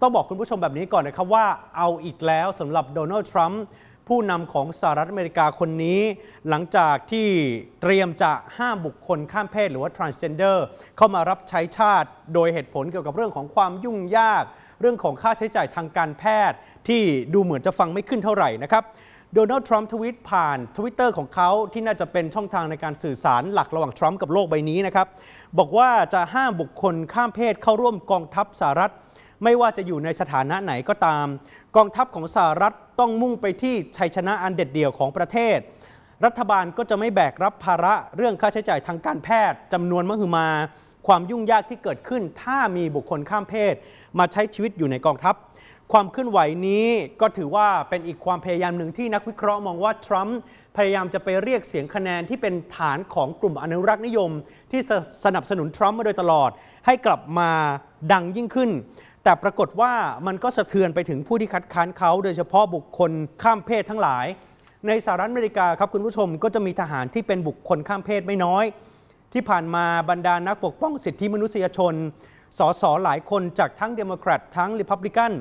ต้องบอกคุณผู้ชมแบบนี้ก่อนนะครับว่า เอาอีกแล้วสำหรับโดนัลด์ทรัมป์ผู้นำของสหรัฐอเมริกาคนนี้ หลังจากที่เตรียมจะห้ามบุคคลข้ามเพศหรือว่า transgender เข้ามารับใช้ชาติโดยเหตุผลเกี่ยวกับเรื่องของความยุ่งยาก เรื่องของค่าใช้จ่ายทางการแพทย์ที่ดูเหมือนจะฟังไม่ขึ้นเท่าไหร่นะครับ โดนัลด์ทรัมป์ทวิตผ่านทวิตเตอร์ของเขาที่น่าจะเป็นช่องทางในการสื่อสารหลักระหว่างทรัมป์กับโลกใบนี้นะครับบอกว่าจะห้ามบุคคลข้ามเพศเข้าร่วมกองทัพสหรัฐไม่ว่าจะอยู่ในสถานะไหนก็ตาม กองทัพของสหรัฐต้องมุ่งไปที่ชัยชนะอันเด็ดเดี่ยวของประเทศ รัฐบาลก็จะไม่แบกรับภาระเรื่องค่าใช้จ่ายทางการแพทย์จำนวนมหึมา ความยุ่งยากที่เกิดขึ้น ถ้ามีบุคคลข้ามเพศ มาใช้ชีวิตอยู่ในกองทัพความเคลื่อนไหวนี้ก็ถือว่าเป็นอีกความพยายามหนึ่งที่นักวิเคราะห์มองว่าทรัมป์พยายามจะไปเรียกเสียงคะแนนที่เป็นฐานของกลุ่มอนุรักษ์นิยม ที่สนับสนุนทรัมป์มาโดยตลอดให้กลับมาดังยิ่งขึ้น แต่ปรากฏว่ามันก็สะเทือนไปถึงผู้ที่คัดค้านเขา โดยเฉพาะบุคคลข้ามเพศทั้งหลาย ในสหรัฐอเมริกาครับคุณผู้ชมก็จะมีทหารที่เป็นบุคคลข้ามเพศไม่น้อย ที่ผ่านมาบรรดานักปกป้องสิทธิมนุษยชน สสหลายคนจากทั้งเดโมแครตทั้งริพับลิกัน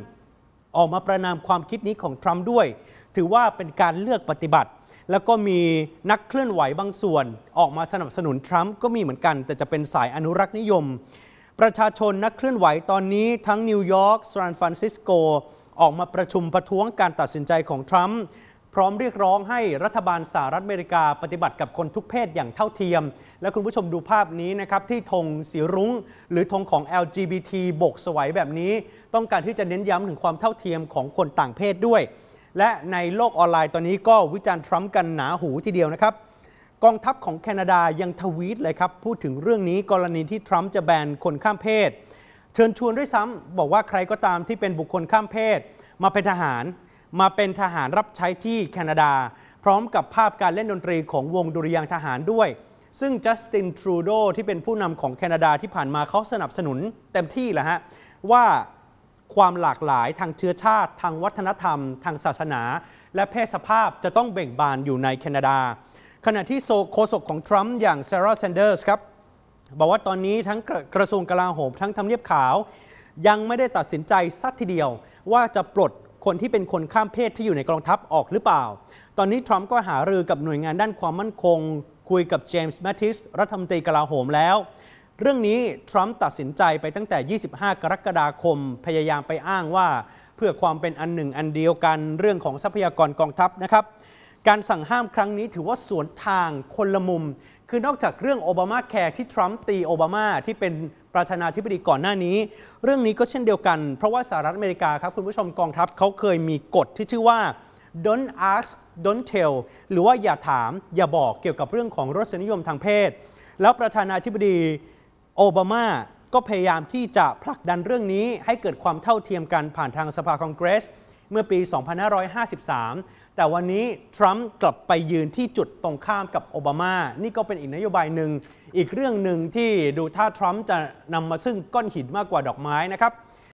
ออกมาประนามความคิดนี้ของทรัมป์ด้วย ถือว่าเป็นการเลือกปฏิบัติ แล้วก็มีนักเคลื่อนไหวบางส่วน ออกมาสนับสนุนทรัมป์ก็มีเหมือนกัน แต่จะเป็นสายอนุรักษ์นิยมประชาชนนักเคลื่อนไหวตอนนี้ทั้งนิวยอร์กซานฟรานซิสโกออกมาประชุมประท้วงการตัดสินใจของทรัมป์พร้อมเรียกร้องให้รัฐบาลสหรัฐอเมริกาปฏิบัติกับคนทุกเพศอย่างเท่าเทียม และคุณผู้ชมดูภาพนี้นะครับที่ธงสีรุง้ง หรือธงของ LGBT บกสวยแบบนี้ ต้องการที่จะเน้นย้ำถึงความเท่าเทียมของคนต่างเพศด้วย และในโลกออนไลน์ตอนนี้ก็วิจารณ์ทรัมป์กันหนาหูทีเดียวนะครับกองทัพของแคนาดายังทวีตเลยครับ พูดถึงเรื่องนี้กรณีที่ทรัมป์จะแบนคนข้ามเพศ เชิญชวนด้วยซ้ำบอกว่าใครก็ตามที่เป็นบุคคลข้ามเพศ มาเป็นทหารมาเป็นทหารรับใช้ที่แคนาดา พร้อมกับภาพการเล่นดนตรีของวงดุริยางทหารด้วย ซึ่งจัสตินทรูโดที่เป็นผู้นำของแคนาดาที่ผ่านมาเขาสนับสนุนเต็มที่แหละฮะว่าความหลากหลายทางเชื้อชาติทางวัฒนธรรม ทางศาสนา และเพศสภาพจะต้องเบ่งบานอยู่ในแคนาดาขณะที่โฆษกของทรัมป์อย่างซาร่าแซนเดอร์สครับ บอกว่าตอนนี้ทั้งกระทรวงกลาโหมทั้งทำเนียบขาว ยังไม่ได้ตัดสินใจสักทีเดียว ว่าจะปลดคนที่เป็นคนข้ามเพศที่อยู่ในกองทัพออกหรือเปล่า ตอนนี้ทรัมป์ก็หารือกับหน่วยงานด้านความมั่นคง คุยกับเจมส์แมทติสรัฐมนตรีกลาโหมแล้ว เรื่องนี้ทรัมป์ตัดสินใจไปตั้งแต่ 25 กรกฎาคมพยายามไปอ้างว่าเพื่อความเป็นอันหนึ่งอันเดียวกันเรื่องของทรัพยากรกองทัพนะครับการสั่งห้ามครั้งนี้ถือว่าสวนทางคนละมุม คือนอกจากเรื่องโอบามาแคร์ที่ทรัมป์ตีโอบามาที่เป็นประธานาธิบดีก่อนหน้านี้ เรื่องนี้ก็เช่นเดียวกัน เพราะว่าสหรัฐอเมริกาครับคุณผู้ชมกองทัพเขาเคยมีกฎที่ชื่อว่า don't ask don't tell หรือว่าอย่าถามอย่าบอกเกี่ยวกับเรื่องของรสนิยมทางเพศ แล้วประธานาธิบดีโอบามาก็พยายามที่จะผลักดันเรื่องนี้ให้เกิดความเท่าเทียมกันผ่านทางสภาคองเกรสเมื่อปี 2553 แต่วันนี้ ทรัมป์กลับไปยืนที่จุดตรงข้ามกับโอบามา นี่ก็เป็นอีกนโยบายหนึ่ง อีกเรื่องหนึ่งที่ดูท่าทรัมป์จะนำมาซึ่งก้อนหินมากกว่าดอกไม้นะครับ